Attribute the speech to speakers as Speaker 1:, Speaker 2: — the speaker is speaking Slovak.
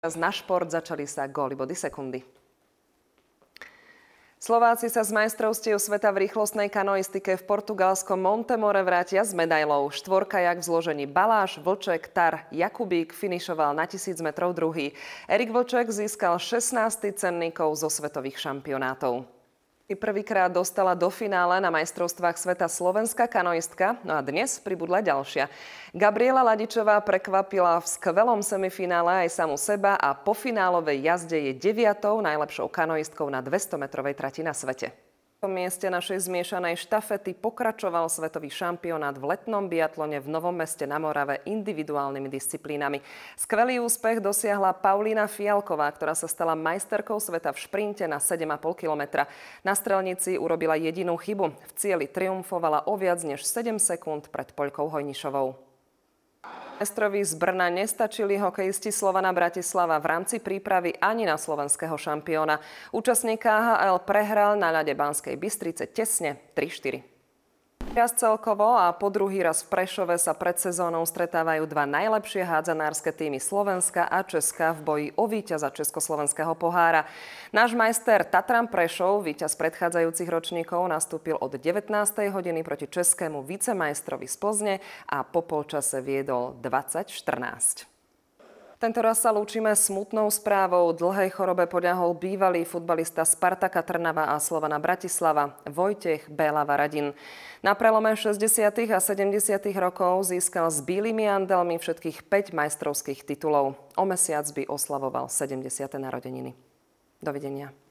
Speaker 1: Teraz na šport začali sa góly body sekundy. Slováci sa z majstrovstiev sveta v rýchlostnej kanoistike v portugalskom Montemore vrátia s medailou. Štvorka jak v zložení Baláš, Vlček, Tar, Jakubík finišoval na 1000 metrov druhý. Erik Vlček získal 16 cenníkov zo svetových šampionátov i prvýkrát dostala do finále na majstrovstvách sveta slovenská kanoistka, no a dnes pribudla ďalšia. Gabriela Ladičová prekvapila v skvelom semifinále aj samu seba a po finálovej jazde je deviatou najlepšou kanoistkou na 200-metrovej trati na svete tom mieste našej zmiešanej štafety pokračoval svetový šampionát v letnom biatlone v Novom meste na Morave individuálnymi disciplínami. Skvelý úspech dosiahla Paulína Fialková, ktorá sa stala majsterkou sveta v šprinte na 7,5 kilometra. Na strelnici urobila jedinú chybu. V cieli triumfovala o viac než 7 sekúnd pred Poľkou Hojnišovou majstrovi z Brna nestačili hokejisti Slovana Bratislava v rámci prípravy ani na slovenského šampióna. Účastník KHL prehral na ľade Banskej Bystrice tesne 3-4. Raz celkovo a po druhý raz v Prešove sa pred sezónou stretávajú dva najlepšie hádzanárske týmy Slovenska a Česka v boji o víťaza Československého pohára. Náš majster Tatran Prešov, víťaz predchádzajúcich ročníkov, nastúpil od 19. hodiny proti českému vicemajstrovi z Plzne a po polčase viedol 2014. Tento raz sa lúčime smutnou správou. Dlhej chorobe poďahol bývalý futbalista Spartaka Trnava a Slovana Bratislava Vojtech Bélava Radin. Na prelome 60. a 70. rokov získal s bílými andelmi všetkých 5 majstrovských titulov. O mesiac by oslavoval 70. narodeniny. Dovidenia.